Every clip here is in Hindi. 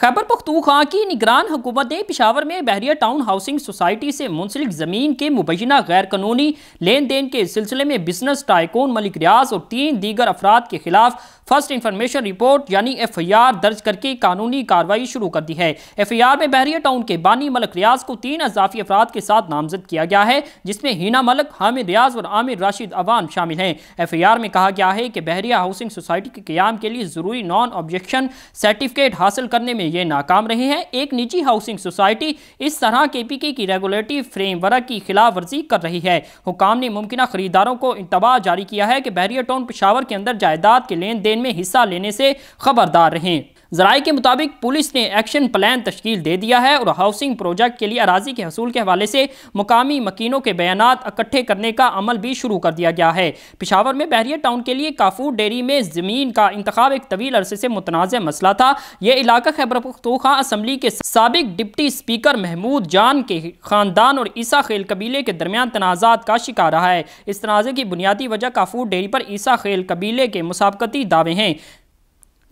खैबर पख्तूखा की निगरान हुकूमत ने पिशावर में बहरिया टाउन हाउसिंग सोसाइटी से मुंसलिक ज़मीन के मुबैना गैर कानूनी लेन देन के सिलसिले में बिजनेस टाइकोन मलिक रियाज और तीन दीगर अफराद के खिलाफ फर्स्ट इंफॉर्मेशन रिपोर्ट यानी एफ आई आर दर्ज करके कानूनी कार्रवाई शुरू कर दी है एफ आई आर में बहरिया टाउन के बानी मलक रियाज को तीन अजाफी अफराद के साथ नामजद किया गया है जिसमें हिना मलक हामिद रियाज और आमिर राशिद अवान शामिल हैं एफ आई आर में कहा गया है कि बहरिया हाउसिंग सोसाइटी के क्याम के लिए ज़रूरी नॉन ऑब्जेक्शन सर्टिफिकेट हासिल करने में ये नाकाम रहे हैं एक निजी हाउसिंग सोसाइटी इस तरह के पी के की रेगुलेटरी फ्रेमवर्क की खिलाफ वर्जी कर रही है हुकाम ने मुमकिन खरीदारों को इंतबाह जारी किया है कि बैरियर टाउन पिशावर के अंदर जायदाद के लेन देन में हिस्सा लेने से खबरदार रहें जराये के मुताबिक पुलिस ने एक्शन प्लान तश्कील दे दिया है और हाउसिंग प्रोजेक्ट के लिए अराजी के हसूल के हवाले से मुकामी मकीनों के बयान इकट्ठे करने का अमल भी शुरू कर दिया गया है पिशावर में बहरिया टाउन के लिए काफूर डेयरी में ज़मीन का इंतखब एक तवील अरसे से मुतनाज़ मसला था यह इलाका खैबर पख्तूखा असम्बली के सबक डिप्टी स्पीकर महमूद जान के ख़ानदान और ईसा खेल कबीले के दरमियान तनाजा का शिकार रहा है इस तनाज़े की बुनियादी वजह काफूर डेयरी पर ईसा खेल कबीले के मुसाबकती दावे हैं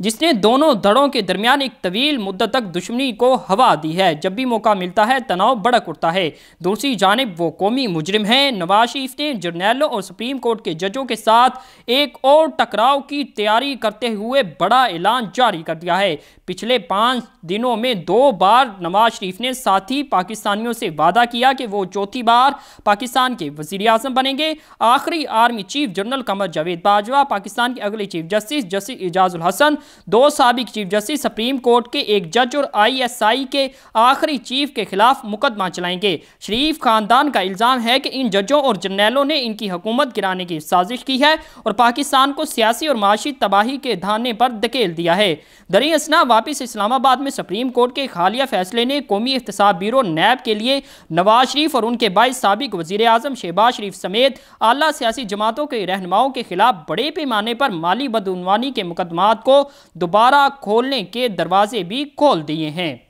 जिसने दोनों धड़ों के दरमियान एक तवील मुद्दत तक दुश्मनी को हवा दी है जब भी मौका मिलता है तनाव बढ़क उठता है दूसरी जानब वो कौमी मुजरिम है नवाज शरीफ ने जर्नैलों और सुप्रीम कोर्ट के जजों के साथ एक और टकराव की तैयारी करते हुए बड़ा ऐलान जारी कर दिया है पिछले पाँच दिनों में दो बार नवाज शरीफ ने साथी पाकिस्तानियों से वादा किया कि वो चौथी बार पाकिस्तान के वजीर अजम बनेंगे आखिरी army chief general Qamar Javed Bajwa Pakistan के अगले chief justice justice Ijazul Hasan दो सबक चीफ जस्टिस सुप्रीम कोर्ट के एक जज और आईएसआई के आखिरी चीफ के खिलाफ मुकदमा चलाएंगे शरीफ खानदान का इल्ज़ाम है कि इन जजों और जर्नैलों ने इनकी हुकूमत गिराने की साजिश की है और पाकिस्तान को सियासी और माशी तबाही के धाने पर धकेल दिया है दरी असना वापिस इस्लामाबाद में सुप्रीम कोर्ट के हालिया फैसले ने कौमी एहतसाब ब्यूरो नैब के लिए नवाज शरीफ और उनके बाईस सबक वजीर आजम शहबाज शरीफ समेत आला सियासी जमातों के रहनुमाओं के खिलाफ बड़े पैमाने पर माली बदनवानी के मुकदमात को दोबारा खोलने के दरवाजे भी खोल दिए हैं